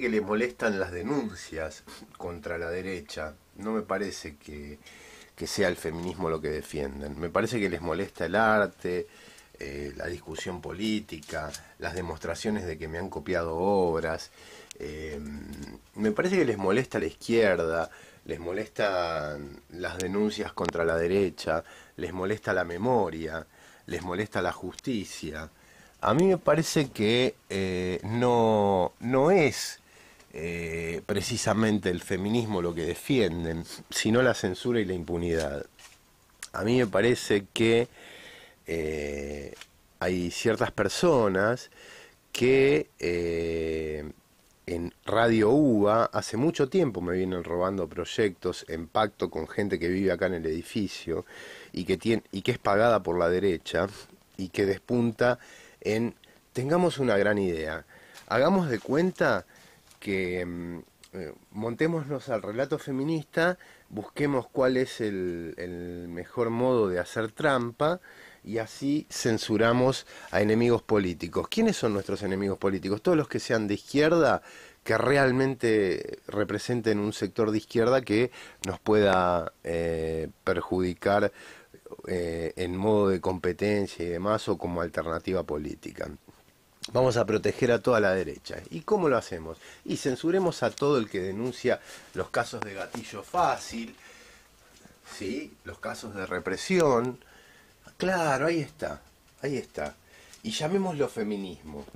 que les molestan las denuncias contra la derecha. No me parece que, sea el feminismo lo que defienden. Me parece que les molesta el arte, eh, la discusión política, las demostraciones de que me han copiado obras. Em, me parece que les molesta la izquierda, les molestan las denuncias contra la derecha, les molesta la memoria, les molesta la justicia. A mí me parece que eh, no, no es eh, precisamente el feminismo lo que defienden, sino la censura y la impunidad. A mí me parece que eh, hay ciertas personas que eh, en Radio Uva hace mucho tiempo me vienen robando proyectos en pacto con gente que vive acá en el edificio y que, tiene, y que es pagada por la derecha y que despunta en tengamos una gran idea, hagamos de cuenta que mm, eh, montémonos al relato feminista, busquemos cuál es el, mejor modo de hacer trampa y así censuramos a enemigos políticos. ¿Quiénes son nuestros enemigos políticos? Todos los que sean de izquierda, que realmente representen un sector de izquierda que nos pueda eh, perjudicar eh, en modo de competencia y demás o como alternativa política. Vamos a proteger a toda la derecha. ¿Y cómo lo hacemos? Y censuremos a todo el que denuncia los casos de gatillo fácil, ¿sí? los casos de represión. Claro, ahí está, ahí está. Y llamémoslo feminismo.